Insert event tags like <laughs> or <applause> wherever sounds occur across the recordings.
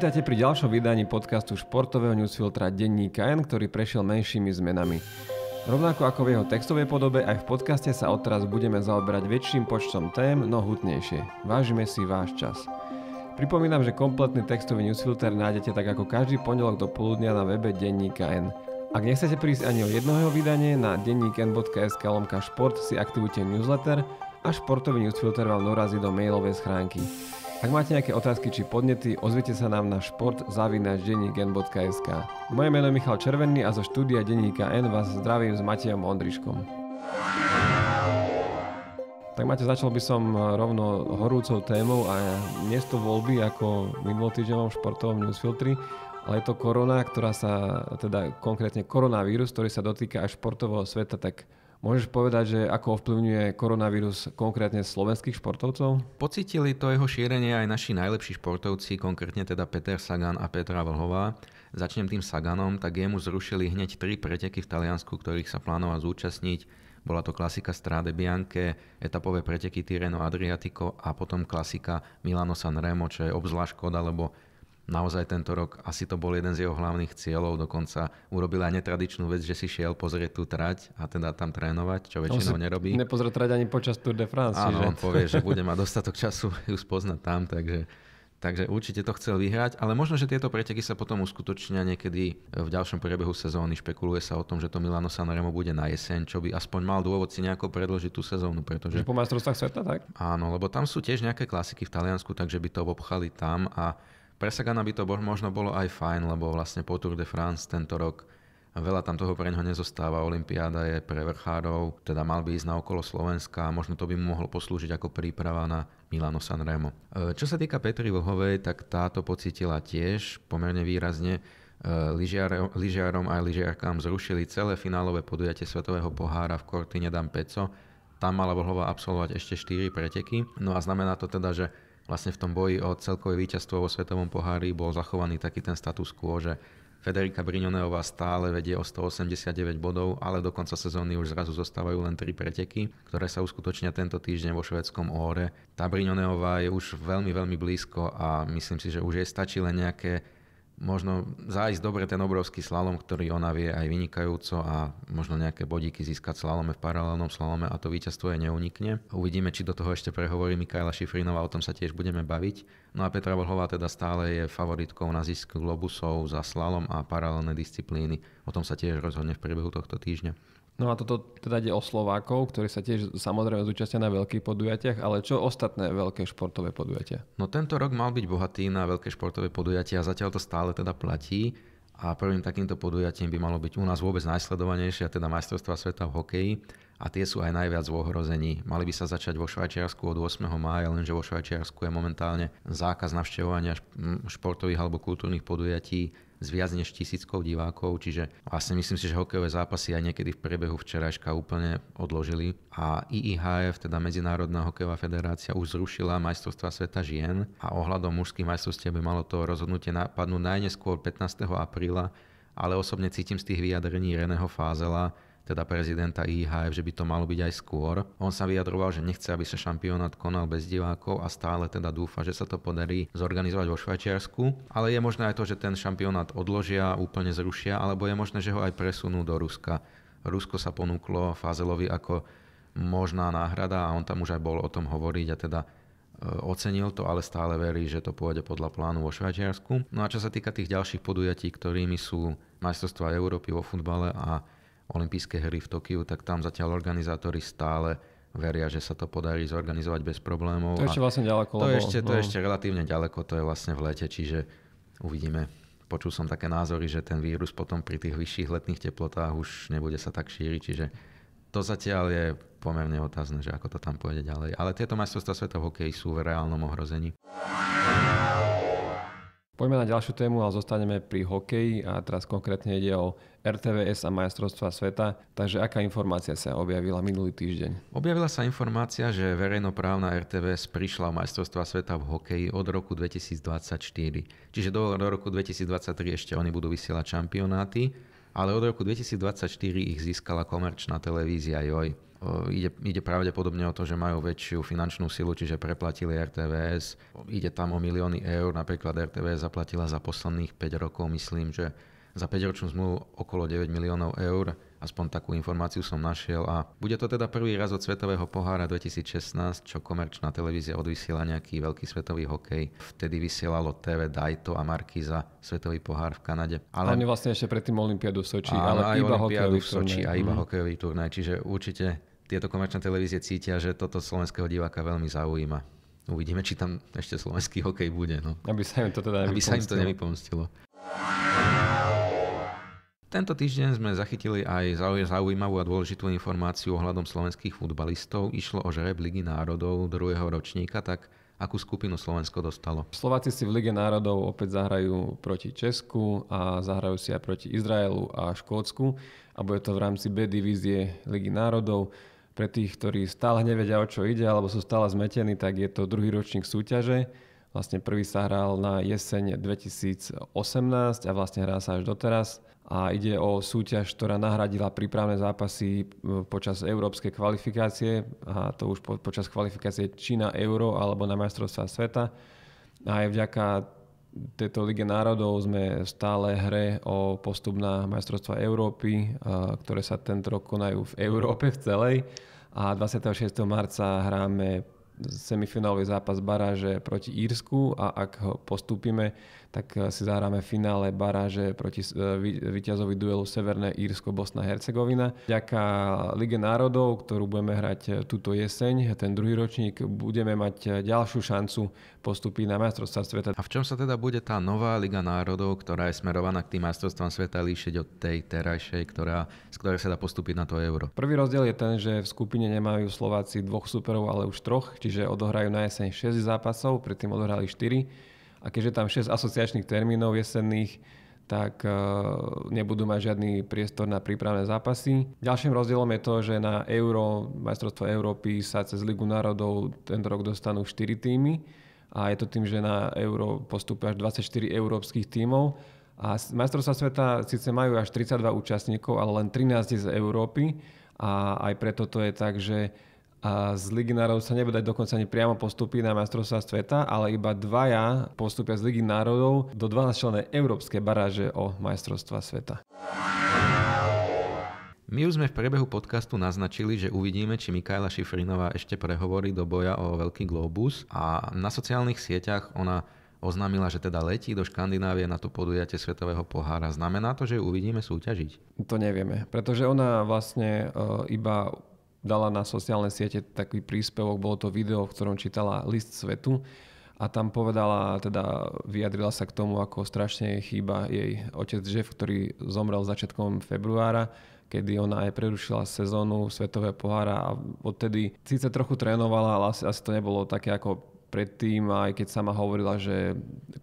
Vítajte pri ďalšom vydaní podcastu športového newsfiltra Denníka N, ktorý prešiel menšími zmenami. Rovnako ako v jeho textovej podobe, aj v podcaste sa odteraz budeme zaoberať väčším počtom tém, no hutnejšie. Vážime si váš čas. Pripomínam, že kompletný textový newsfilter nájdete tak ako každý pondelok do poludnia na webe Denníka N. Ak nechcete prísť ani o jednoho vydanie, na denníkn.sk lomka šport si aktivujte newsletter a športový newsfilter vám dorazí do mailovej schránky. Ak máte nejaké otázky či podnety, ozvite sa nám na športzavinačdenníkn.sk Moje meno je Michal Červený a zo štúdia Denníka N vás zdravím s Matejom Ondriškom. Tak máte, začal by som eh, rovno horúcou témou a nie z toho voľby ako minulotýždňovom športovom newsfiltri, ale je to korona, ktorá sa, teda konkrétne koronavírus, ktorý sa dotýka aj športového sveta, tak Môžeš povedať, že ako ovplyvňuje koronavírus konkrétne slovenských športovcov? Pocítili to jeho šírenie aj naši najlepší športovci, konkrétne teda Peter Sagan a Petra Vlhová. Začnem tým Saganom, tak jemu zrušili hneď tri preteky v Taliansku, ktorých sa plánoval zúčastniť. Bola to klasika Strade Bianche, etapové preteky Tireno Adriatico a potom klasika Milano Sanremo, čo je obzvlášť škoda, lebo naozaj tento rok asi to bol jeden z jeho hlavných cieľov, dokonca urobil aj netradičnú vec, že si šiel pozrieť tú trať a teda tam trénovať, čo väčšinou nerobí. Nepozrieť trať ani počas Tour de France. Áno, že? on povie, že bude mať dostatok času ju spoznať tam, takže Takže určite to chcel vyhrať, ale možno, že tieto preteky sa potom uskutočnia niekedy v ďalšom priebehu sezóny. Špekuluje sa o tom, že to Milano Sanremo bude na jeseň, čo by aspoň mal dôvod si nejako predložiť tú sezónu. Pretože... Že po majstrovstvách sveta, tak? Áno, lebo tam sú tiež nejaké klasiky v Taliansku, takže by to obchali tam a pre Sagana by to možno bolo aj fajn, lebo vlastne po Tour de France tento rok veľa tam toho pre neho nezostáva. Olympiáda je pre vrchárov, teda mal by ísť na okolo Slovenska a možno to by mu mohlo poslúžiť ako príprava na Milano Sanremo. E, čo sa týka Petri Vlhovej, tak táto pocitila tiež pomerne výrazne. E, lyžiarom aj lyžiarkám zrušili celé finálové podujatie Svetového pohára v Cortine Dampeco. Tam mala Vlhova absolvovať ešte 4 preteky. No a znamená to teda, že vlastne v tom boji o celkové víťazstvo vo Svetovom pohári bol zachovaný taký ten status quo, že Federika Brignoneová stále vedie o 189 bodov, ale do konca sezóny už zrazu zostávajú len 3 preteky, ktoré sa uskutočnia tento týždeň vo švedskom Óre. Tá Brignoneová je už veľmi, veľmi blízko a myslím si, že už jej stačí len nejaké možno zájsť dobre ten obrovský slalom, ktorý ona vie aj vynikajúco a možno nejaké bodíky získať slalome v paralelnom slalome a to víťazstvo jej neunikne. Uvidíme, či do toho ešte prehovorí Mikaela Šifrinová, o tom sa tiež budeme baviť. No a Petra Vlhová teda stále je favoritkou na zisk globusov za slalom a paralelné disciplíny. O tom sa tiež rozhodne v priebehu tohto týždňa. No a toto teda ide o Slovákov, ktorí sa tiež samozrejme zúčastnia na veľkých podujatiach, ale čo ostatné veľké športové podujatia? No tento rok mal byť bohatý na veľké športové podujatia a zatiaľ to stále teda platí. A prvým takýmto podujatím by malo byť u nás vôbec najsledovanejšie, teda majstrovstva sveta v hokeji. A tie sú aj najviac v ohrození. Mali by sa začať vo Švajčiarsku od 8. mája, lenže vo Švajčiarsku je momentálne zákaz navštevovania športových alebo kultúrnych podujatí s viac než tisíckou divákov, čiže vlastne myslím si, že hokejové zápasy aj niekedy v priebehu včerajška úplne odložili. A IIHF, teda Medzinárodná hokejová federácia, už zrušila majstrovstva sveta žien a ohľadom mužských majstrovstiev by malo to rozhodnutie napadnúť najneskôr 15. apríla, ale osobne cítim z tých vyjadrení Reného Fázela, teda prezidenta IHF, že by to malo byť aj skôr. On sa vyjadroval, že nechce, aby sa šampionát konal bez divákov a stále teda dúfa, že sa to podarí zorganizovať vo Švajčiarsku. Ale je možné aj to, že ten šampionát odložia, úplne zrušia, alebo je možné, že ho aj presunú do Ruska. Rusko sa ponúklo Fazelovi ako možná náhrada a on tam už aj bol o tom hovoriť a teda e, ocenil to, ale stále verí, že to pôjde podľa plánu vo Švajčiarsku. No a čo sa týka tých ďalších podujatí, ktorými sú majstrovstvá Európy vo futbale a olympijské hry v Tokiu, tak tam zatiaľ organizátori stále veria, že sa to podarí zorganizovať bez problémov. To je ešte vlastne ďaleko. To, lebo, ešte, to no. je ešte relatívne ďaleko, to je vlastne v lete, čiže uvidíme. Počul som také názory, že ten vírus potom pri tých vyšších letných teplotách už nebude sa tak šíriť, čiže to zatiaľ je pomerne otázne, že ako to tam pôjde ďalej. Ale tieto majstrovstvá sveta v hokeji sú v reálnom ohrození. Poďme na ďalšiu tému, ale zostaneme pri hokeji a teraz konkrétne ide o RTVS a majstrovstva sveta. Takže aká informácia sa objavila minulý týždeň? Objavila sa informácia, že verejnoprávna RTVS prišla o majstrovstva sveta v hokeji od roku 2024. Čiže do, do roku 2023 ešte oni budú vysielať šampionáty, ale od roku 2024 ich získala komerčná televízia JOJ. Eh, ide, ide pravdepodobne o to, že majú väčšiu finančnú silu, čiže preplatili RTVS. Ide tam o milióny eur, napríklad RTVS zaplatila za posledných 5 rokov, myslím, že za 5-ročnú zmluvu okolo 9 miliónov eur, aspoň takú informáciu som našiel a bude to teda prvý raz od Svetového pohára 2016, čo komerčná televízia odvysiela nejaký veľký svetový hokej. Vtedy vysielalo TV Dajto a Markiza Svetový pohár v Kanade. Ale Hlavne vlastne ešte predtým Olympiádu v Soči, ale, ale iba hokejový v Soči a iba mm. hokejový turnaj, čiže určite tieto komerčné televízie cítia, že toto slovenského diváka veľmi zaujíma. Uvidíme, či tam ešte slovenský hokej bude. No. Aby sa im to teda Aby sa im to nevypomstilo. Tento týždeň sme zachytili aj zaujímavú a dôležitú informáciu ohľadom slovenských futbalistov. Išlo o žreb Ligy národov druhého ročníka, tak akú skupinu Slovensko dostalo? Slováci si v Lige národov opäť zahrajú proti Česku a zahrajú si aj proti Izraelu a Škótsku a bude to v rámci B divízie Ligy národov. Pre tých, ktorí stále nevedia, o čo ide, alebo sú stále zmetení, tak je to druhý ročník súťaže. Vlastne prvý sa hral na jeseň 2018 a vlastne hrá sa až doteraz. A ide o súťaž, ktorá nahradila prípravné zápasy počas európskej kvalifikácie a to už po, počas kvalifikácie či na Euro alebo na majstrovstvá sveta. A aj vďaka tejto Lige národov sme stále hre o postup na majstrovstvá Európy, ktoré sa tento rok konajú v Európe v celej a 26. marca hráme semifinálový zápas baráže proti Írsku a ak ho postúpime, tak eh, si zahráme finále baráže proti eh, víťazovi duelu Severné Írsko Bosna Hercegovina. Ďaká Lige národov, ktorú budeme hrať eh, túto jeseň, ten druhý ročník, budeme mať ďalšiu šancu postúpiť na majstrovstvá sveta. A v čom sa teda bude tá nová Liga národov, ktorá je smerovaná k tým majstrovstvám sveta líšiť od tej terajšej, ktorá, z ktorej sa dá postúpiť na to euro? Prvý rozdiel je ten, že v skupine nemajú Slováci dvoch superov, ale už troch, čiže odohrajú na jeseň 6 zápasov, predtým odohrali 4 a keďže tam 6 asociačných termínov jesenných, tak eh, nebudú mať žiadny priestor na prípravné zápasy. Ďalším rozdielom je to, že na Euro, majstrovstvo Európy sa cez Ligu národov tento rok dostanú 4 týmy a je to tým, že na Euro postupia až 24 európskych týmov. a majstrovstvá sveta síce majú až 32 účastníkov, ale len 13 z Európy a aj preto to je tak, že a z Ligy národov sa nebude dať dokonca ani priamo postupy na majstrovstvá sveta, ale iba dvaja postupia z Ligy národov do 12 členej európskej baráže o majstrovstvá sveta. My už sme v priebehu podcastu naznačili, že uvidíme, či Mikaela Šifrinová ešte prehovorí do boja o Veľký globus a na sociálnych sieťach ona oznámila, že teda letí do Škandinávie na to podujatie Svetového pohára. Znamená to, že ju uvidíme súťažiť? To nevieme, pretože ona vlastne e, iba dala na sociálne siete taký príspevok, bolo to video, v ktorom čítala list svetu a tam povedala, teda vyjadrila sa k tomu, ako strašne chýba jej otec Jeff, ktorý zomrel začiatkom februára, kedy ona aj prerušila sezónu Svetového pohára a odtedy síce trochu trénovala, ale asi, asi to nebolo také ako predtým, aj keď sama hovorila, že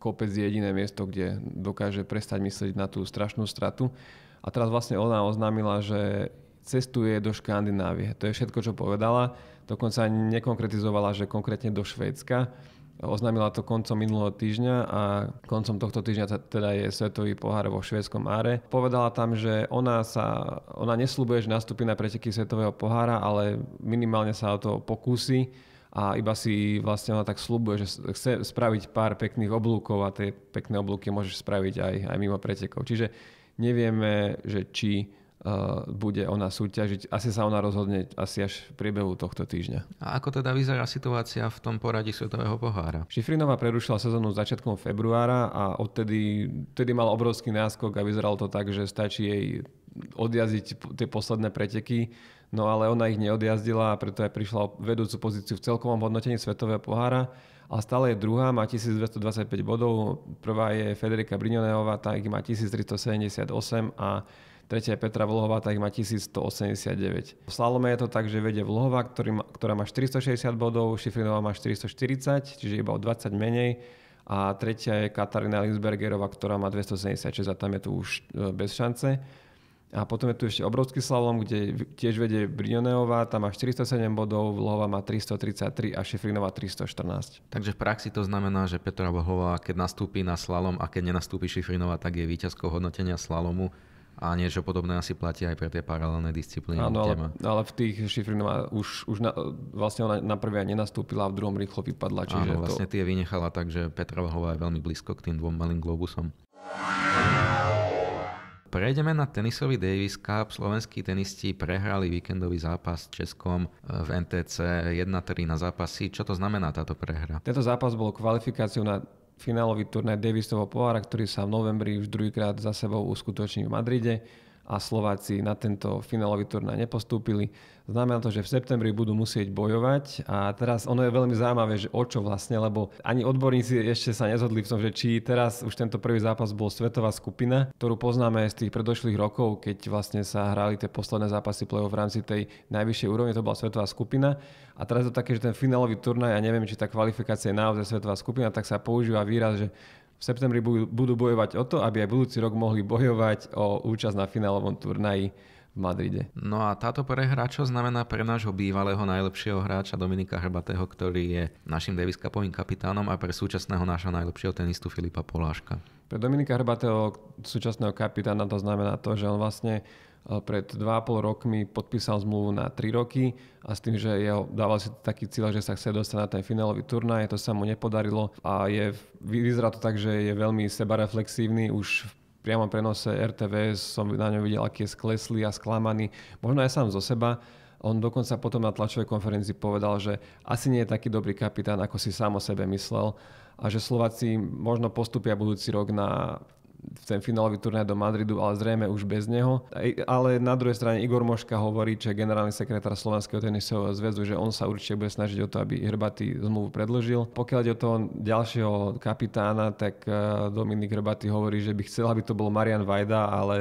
kopec je jediné miesto, kde dokáže prestať myslieť na tú strašnú stratu. A teraz vlastne ona oznámila, že cestuje do Škandinávie. To je všetko, čo povedala. Dokonca ani nekonkretizovala, že konkrétne do Švédska. Oznámila to koncom minulého týždňa a koncom tohto týždňa teda je svetový pohár vo švédskom áre. Povedala tam, že ona, sa, ona nesľubuje, že nastúpi na preteky svetového pohára, ale minimálne sa o to pokúsi a iba si vlastne ona tak slúbuje, že chce spraviť pár pekných oblúkov a tie pekné oblúky môžeš spraviť aj, aj mimo pretekov. Čiže nevieme, že či Eh, bude ona súťažiť. Asi sa ona rozhodne asi až v priebehu tohto týždňa. A ako teda vyzerá situácia v tom poradí Svetového pohára? Šifrinová prerušila sezónu začiatkom februára a odtedy tedy mal obrovský náskok a vyzeralo to tak, že stačí jej odjazdiť tie posledné preteky, no ale ona ich neodjazdila a preto aj prišla vedúcu pozíciu v celkovom hodnotení Svetového pohára ale stále je druhá, má 1225 bodov, prvá je Federika Brignoneová, tá ich má 1378 a tretia je Petra Vlhová, tak má 1189. V slalome je to tak, že vedie Vlhová, ktorá má 460 bodov, Šifrinová má 440, čiže iba o 20 menej. A tretia je Katarína Linsbergerová, ktorá má 276 a tam je to už e, bez šance. A potom je tu ešte obrovský slalom, kde tiež vedie Brioneová, tam má 407 bodov, Vlhová má 333 a Šifrinová 314. Takže v praxi to znamená, že Petra Vlhová, keď nastúpi na slalom a keď nenastúpi Šifrinová, tak je víťazkou hodnotenia slalomu a niečo podobné asi platí aj pre tie paralelné disciplíny. Áno, ale, ale v tých Šifrinová už, už na, vlastne ona na prvé nenastúpila a v druhom rýchlo vypadla. Čiže Áno, vlastne to... tie vynechala, že Petra Vlhová je veľmi blízko k tým dvom malým globusom. Prejdeme na tenisový Davis Cup. Slovenskí tenisti prehrali víkendový zápas eh, v Českom v NTC 1-3 na zápasy. Čo to znamená táto prehra? Tento zápas bol kvalifikáciou na finálový turnaj Davisovho pohára, ktorý sa v novembri už druhýkrát za sebou uskutoční v Madride a Slováci na tento finálový turnaj nepostúpili. Znamená to, že v septembri budú musieť bojovať a teraz ono je veľmi zaujímavé, že o čo vlastne, lebo ani odborníci ešte sa nezhodli v tom, že či teraz už tento prvý zápas bol svetová skupina, ktorú poznáme z tých predošlých rokov, keď vlastne sa hrali tie posledné zápasy play v rámci tej najvyššej úrovne, to bola svetová skupina. A teraz je to také, že ten finálový turnaj, ja neviem, či tá kvalifikácia je naozaj svetová skupina, tak sa používa výraz, že v septembri budú bojovať o to, aby aj budúci rok mohli bojovať o účasť na finálovom turnaji v Madride. No a táto prehra čo znamená pre nášho bývalého najlepšieho hráča Dominika Hrbatého, ktorý je našim Davis Cupovým kapitánom a pre súčasného nášho najlepšieho tenistu Filipa Poláška? Pre Dominika Hrbatého, súčasného kapitána, to znamená to, že on vlastne Eh, pred 2,5 rokmi podpísal zmluvu na 3 roky a s tým, že jeho, dával si taký cieľ, že sa chce dostať na ten finálový turnaj, to sa mu nepodarilo a je, vyzerá to tak, že je veľmi sebareflexívny už v priamo prenose RTV som na ňom videl, aký je skleslý a sklamaný, možno aj sám zo seba, on dokonca potom na tlačovej konferencii povedal, že asi nie je taký dobrý kapitán, ako si sám o sebe myslel a že Slováci možno postupia budúci rok na v ten finálový turnaj do Madridu, ale zrejme už bez neho. Ale na druhej strane Igor Moška hovorí, že generálny sekretár Slovenského tenisového zväzu, že on sa určite bude snažiť o to, aby Hrbatý zmluvu predložil. Pokiaľ ide o toho ďalšieho kapitána, tak e, Dominik Hrbatý hovorí, že by chcel, aby to bol Marian Vajda, ale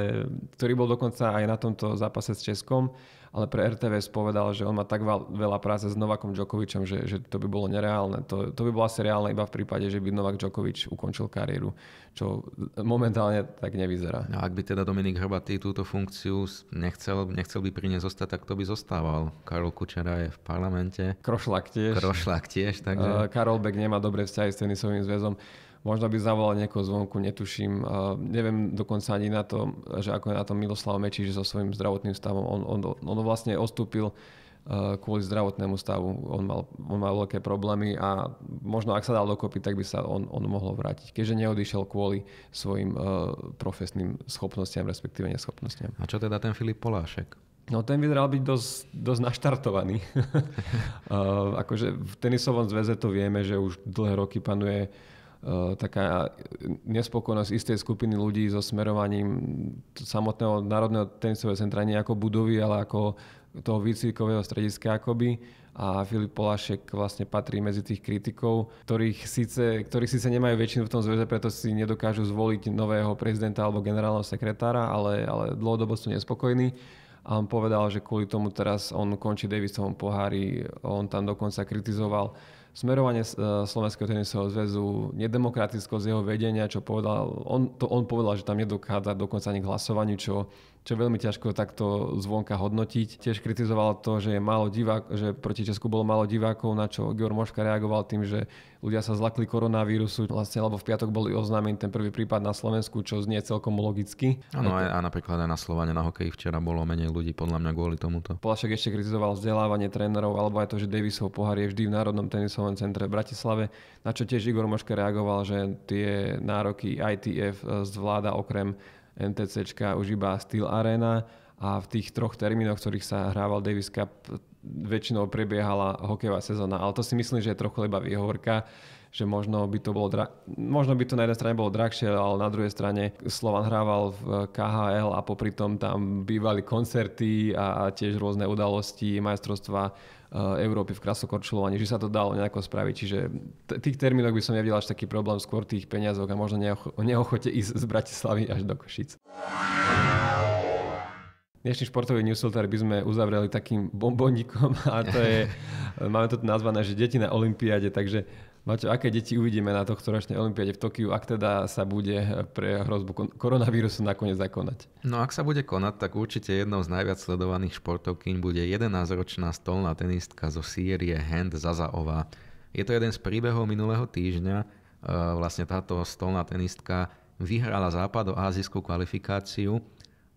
ktorý bol dokonca aj na tomto zápase s Českom ale pre RTVS povedal, že on má tak veľa práce s Novakom Djokovičom, že, že to by bolo nereálne. To, to by bolo asi reálne iba v prípade, že by Novak Djokovič ukončil kariéru, čo momentálne tak nevyzerá. A no, ak by teda Dominik Hrbatý túto funkciu nechcel, nechcel by pri nej zostať, tak to by zostával. Karol Kučera je v parlamente. Krošlak tiež. Krošlak tiež, takže... Uh, Karol Beck nemá dobré vzťahy s tenisovým zväzom. Možno by zavolal niekoho zvonku, netuším. Uh, neviem dokonca ani na to, že ako je na tom Miloslav že so svojím zdravotným stavom. On, on, on vlastne ostúpil uh, kvôli zdravotnému stavu. On mal, on mal veľké problémy a možno ak sa dal dokopy, tak by sa on, on mohol vrátiť, keďže neodišiel kvôli svojim uh, profesným schopnostiam, respektíve neschopnostiam. A čo teda ten Filip Polášek? No ten vyzeral byť dosť, dosť naštartovaný. uh, <laughs> akože v tenisovom zväze to vieme, že už dlhé roky panuje Eh, taká nespokojnosť istej skupiny ľudí so smerovaním samotného Národného tenisového centra nie ako budovy, ale ako toho výcvikového strediska akoby a Filip Polášek vlastne patrí medzi tých kritikov, ktorých síce, ktorých síce nemajú väčšinu v tom zväze, preto si nedokážu zvoliť nového prezidenta alebo generálneho sekretára, ale, ale dlhodobo sú nespokojní a on povedal, že kvôli tomu teraz on končí Davisovom pohári, on tam dokonca kritizoval smerovanie eh, Slovenského tenisového zväzu, nedemokratickosť jeho vedenia, čo povedal, on, to on povedal, že tam nedokádza dokonca ani k hlasovaniu, čo, čo je veľmi ťažko takto zvonka hodnotiť. Tiež kritizoval to, že, je málo divák, že proti Česku bolo málo divákov, na čo Georg Moška reagoval tým, že ľudia sa zlakli koronavírusu, vlastne, lebo v piatok boli oznámený ten prvý prípad na Slovensku, čo znie celkom logicky. Áno, a, a napríklad aj na Slovane na hokeji včera bolo menej ľudí, podľa mňa kvôli tomuto. Polašek ešte kritizoval vzdelávanie trénerov, alebo aj to, že Davisov pohár je vždy v národnom tenisovom regionálnom centre v Bratislave, na čo tiež Igor Moška reagoval, že tie nároky ITF e, zvláda okrem NTCčka už iba Steel Arena a v tých troch termínoch, ktorých sa hrával Davis Cup, väčšinou prebiehala hokejová sezóna. Ale to si myslím, že je trochu iba výhovorka, že možno by to bolo dra- možno by to na jednej strane bolo drahšie, ale na druhej strane Slovan hrával v KHL a popri tom tam bývali koncerty a, a tiež rôzne udalosti, majstrovstva Eh, Európy v krasokorčulovaní, že sa to dalo nejako spraviť. Čiže t- tých termínoch by som ja až taký problém, skôr tých peniazok a možno neoch- neochote ísť z Bratislavy až do Košic. Dnešný športový newsletter by sme uzavreli takým bombonikom a to je, <laughs> máme to tu nazvané, že deti na Olympiade, takže Maťo, aké deti uvidíme na tohto ročnej olimpiade v Tokiu, ak teda sa bude eh, pre hrozbu koronavírusu nakoniec zakonať? No ak sa bude konať, tak určite jednou z najviac sledovaných športovkyň bude 11-ročná stolná tenistka zo Sýrie Hand Zazaová. Je to jeden z príbehov minulého týždňa. Eh, vlastne táto stolná tenistka vyhrala azijskú kvalifikáciu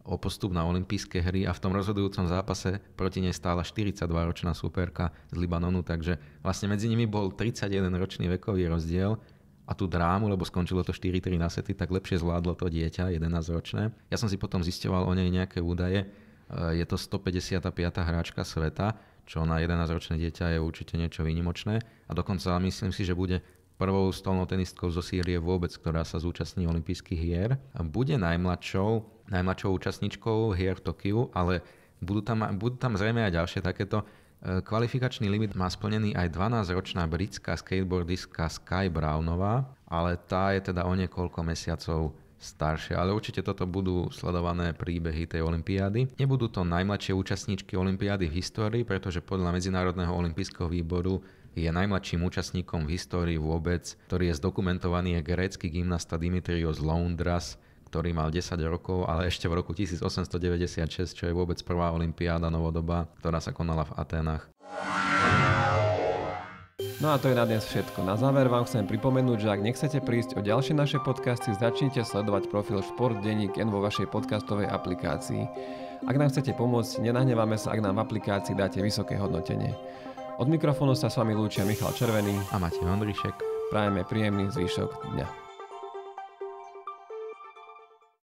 o postup na olympijské hry a v tom rozhodujúcom zápase proti nej stála 42-ročná superka z Libanonu, takže vlastne medzi nimi bol 31-ročný vekový rozdiel a tú drámu, lebo skončilo to 4-3 na sety, tak lepšie zvládlo to dieťa, 11-ročné. Ja som si potom zisťoval o nej nejaké údaje. E, je to 155. hráčka sveta, čo na 11-ročné dieťa je určite niečo výnimočné a dokonca myslím si, že bude prvou stolnou tenistkou zo Sýrie vôbec, ktorá sa zúčastní olympijských hier. Bude najmladšou najmladšou účastničkou hier v Tokiu, ale budú tam, budú tam zrejme aj ďalšie takéto. E, kvalifikačný limit má splnený aj 12-ročná britská skateboardistka Sky Brownová, ale tá je teda o niekoľko mesiacov staršie, ale určite toto budú sledované príbehy tej olympiády. Nebudú to najmladšie účastníčky olympiády v histórii, pretože podľa Medzinárodného olympijského výboru je najmladším účastníkom v histórii vôbec, ktorý je zdokumentovaný je grécky gymnasta Dimitrios Loundras, ktorý mal 10 rokov, ale ešte v roku 1896, čo je vôbec prvá olimpiáda novodoba, ktorá sa konala v Aténach. No a to je na dnes všetko. Na záver vám chcem pripomenúť, že ak nechcete prísť o ďalšie naše podcasty, začnite sledovať profil Šport Deník N vo vašej podcastovej aplikácii. Ak nám chcete pomôcť, nenahnevame sa, ak nám v aplikácii dáte vysoké hodnotenie. Od mikrofónu sa s vami lúčia Michal Červený a Matej Ondrišek. Prajeme príjemný zvyšok dňa.